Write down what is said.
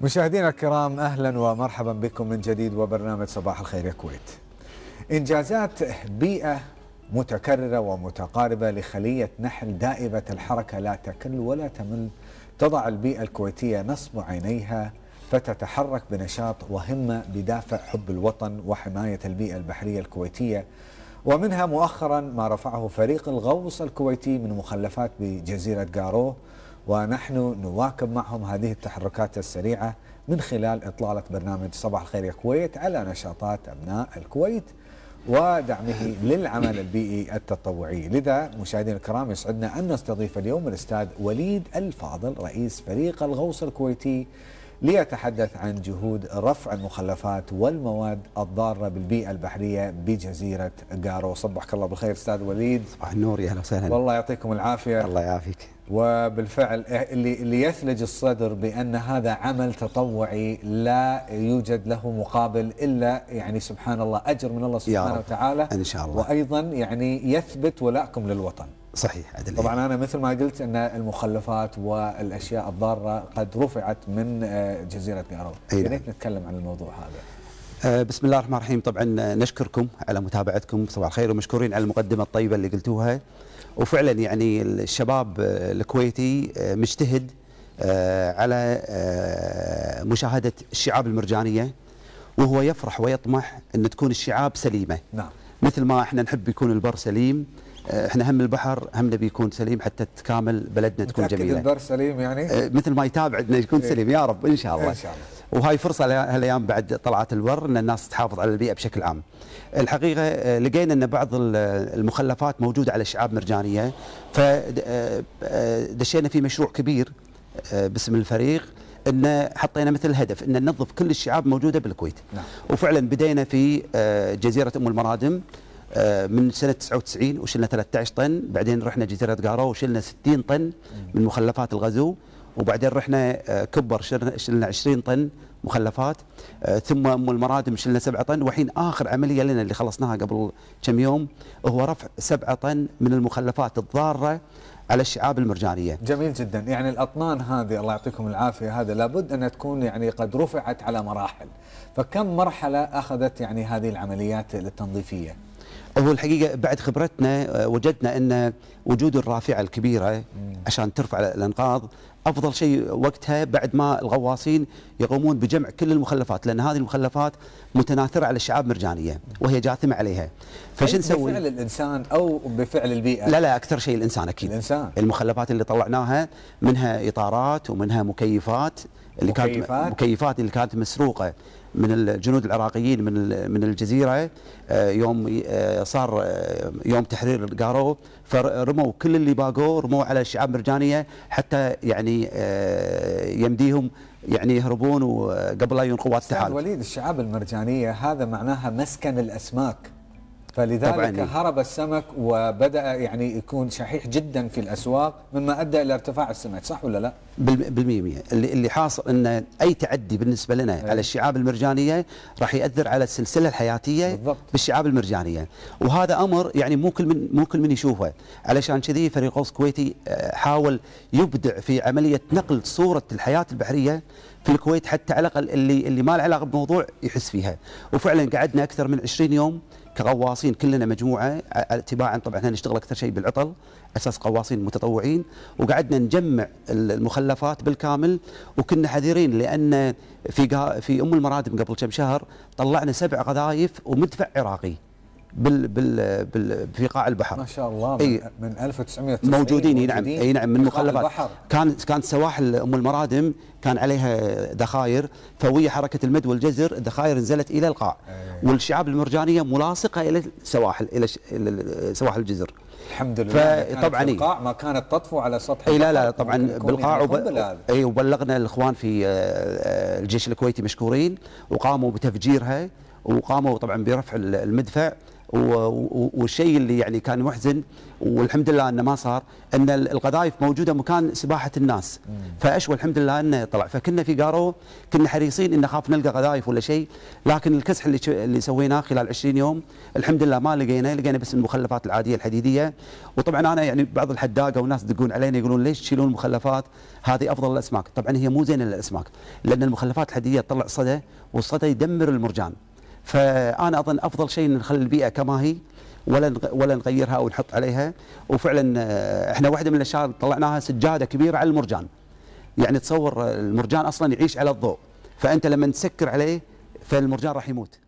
مشاهدينا الكرام اهلا ومرحبا بكم من جديد وبرنامج صباح الخير يا كويت. انجازات بيئه متكرره ومتقاربه لخليه نحل دائبه الحركه لا تكل ولا تمل تضع البيئه الكويتيه نصب عينيها فتتحرك بنشاط وهمه بدافع حب الوطن وحمايه البيئه البحريه الكويتيه ومنها مؤخرا ما رفعه فريق الغوص الكويتي من مخلفات بجزيره جارو ونحن نواكب معهم هذه التحركات السريعة من خلال إطلالة برنامج صباح الخير يا كويت على نشاطات أبناء الكويت ودعمه للعمل البيئي التطوعي لذا مشاهدينا الكرام يسعدنا أن نستضيف اليوم الأستاذ وليد الفاضل رئيس فريق الغوص الكويتي ليتحدث عن جهود رفع المخلفات والمواد الضارة بالبيئة البحرية بجزيرة قارو صبحك الله بالخير أستاذ وليد صباح النور يا أهلا وسهلا والله يعطيكم العافية الله يعافيك وبالفعل إيه، اللي, اللي يثلج الصدر بأن هذا عمل تطوعي لا يوجد له مقابل إلا يعني سبحان الله أجر من الله سبحانه وتعالى إن شاء الله وأيضا يعني يثبت ولاءكم للوطن صحيح أدلية. طبعا انا مثل ما قلت ان المخلفات والاشياء الضاره قد رفعت من آه، جزيره قارون يا ريت نتكلم عن الموضوع هذا آه، بسم الله الرحمن الرحيم طبعا آه، نشكركم على متابعتكم صباح الخير ومشكورين على المقدمه الطيبه اللي قلتوها وفعلا يعني الشباب الكويتي مجتهد على مشاهده الشعاب المرجانيه وهو يفرح ويطمح ان تكون الشعاب سليمه نعم مثل ما احنا نحب يكون البر سليم آه، احنا هم البحر همنا بيكون سليم حتى تكامل بلدنا تكون جميله البر سليم يعني آه، مثل ما يتابع عندنا يكون إيه. سليم يا رب ان شاء الله ان شاء الله وهاي فرصه هالايام بعد طلعات البر ان الناس تحافظ على البيئه بشكل عام الحقيقه آه، لقينا ان بعض المخلفات موجوده على الشعاب مرجانيه فدشينا في مشروع كبير باسم الفريق ان حطينا مثل هدف ان ننظف كل الشعاب موجوده بالكويت نعم. وفعلا بدينا في جزيره ام المرادم آه، من سنه 99 وشلنا 13 طن بعدين رحنا جزيره قارو وشلنا 60 طن من مخلفات الغزو وبعدين رحنا آه، كبر شلنا 20 طن مخلفات آه، ثم ام المرادم شلنا 7 طن والحين اخر عمليه لنا اللي خلصناها قبل كم يوم هو رفع 7 طن من المخلفات الضاره على الشعاب المرجانيه. جميل جدا، يعني الاطنان هذه الله يعطيكم العافيه هذا لابد ان تكون يعني قد رفعت على مراحل، فكم مرحله اخذت يعني هذه العمليات التنظيفيه؟ هو الحقيقة بعد خبرتنا آه، وجدنا أن وجود الرافعة الكبيرة عشان ترفع الأنقاض أفضل شيء وقتها بعد ما الغواصين يقومون بجمع كل المخلفات لأن هذه المخلفات متناثرة على الشعاب مرجانية وهي جاثمة عليها فشو نسوي؟ بفعل الإنسان أو بفعل البيئة؟ لا لا أكثر شيء الإنسان أكيد الإنسان المخلفات اللي طلعناها منها إطارات ومنها مكيفات اللي كانت مكيفات اللي كانت مسروقه من الجنود العراقيين من من الجزيره آه، يوم آه، صار آه، يوم تحرير القارو فرموا كل اللي باقوا رموه على الشعاب مرجانيه حتى يعني يمديهم يعني يهربون وقبل لا ينقوا التحالف وليد الشعاب المرجانيه هذا معناها مسكن الاسماك فلذلك طبعاً. هرب السمك وبدأ يعني يكون شحيح جدا في الأسواق مما أدى إلى ارتفاع السمك صح ولا لا؟ بالمية اللي, اللي حاصل أن أي تعدي بالنسبة لنا هي. على الشعاب المرجانية راح يأثر على السلسلة الحياتية بالضبط. بالشعاب المرجانية وهذا أمر يعني مو كل من مو كل من يشوفه علشان كذي فريق غوص كويتي آه، حاول يبدع في عملية نقل صورة الحياة البحرية في الكويت حتى على الأقل اللي اللي ما له علاقة بموضوع يحس فيها وفعلا قعدنا أكثر من 20 يوم كغواصين كلنا مجموعه اتباعا طبعا احنا نشتغل اكثر شيء بالعطل اساس قواصين متطوعين وقعدنا نجمع المخلفات بالكامل وكنا حذرين لان في في ام المرادم قبل كم شهر طلعنا سبع قذايف ومدفع عراقي بال بال بال في قاع البحر ما شاء الله اي من 1990 موجودين, نعم اي نعم من مخلفات كانت كان كانت سواحل ام المرادم كان عليها ذخاير فويا حركه المد والجزر الذخاير نزلت الى القاع أيه. والشعاب المرجانيه ملاصقه الى السواحل الى, إلى سواحل الجزر الحمد لله فطبعا إيه. القاع ما كانت تطفو على سطح اي لا لا طبعا بالقاع يعني وب... اي وبلغنا الاخوان في آه، آه، الجيش الكويتي مشكورين وقاموا بتفجيرها وقاموا طبعا برفع المدفع والشيء اللي يعني كان محزن والحمد لله انه ما صار ان القذائف موجوده مكان سباحه الناس فاشوى الحمد لله انه طلع فكنا في قارو كنا حريصين ان نخاف نلقى قذائف ولا شيء لكن الكسح اللي اللي سويناه خلال 20 يوم الحمد لله ما لقينا لقينا بس المخلفات العاديه الحديديه وطبعا انا يعني بعض الحداقه والناس يدقون علينا يقولون ليش تشيلون المخلفات هذه افضل الاسماك طبعا هي مو زينه للاسماك لان المخلفات الحديديه تطلع صدى والصدى يدمر المرجان فانا اظن افضل شيء نخلي البيئه كما هي ولا ولا نغيرها او نحط عليها وفعلا آه، احنا واحده من الاشياء طلعناها سجاده كبيره على المرجان يعني تصور المرجان اصلا يعيش على الضوء فانت لما تسكر عليه فالمرجان راح يموت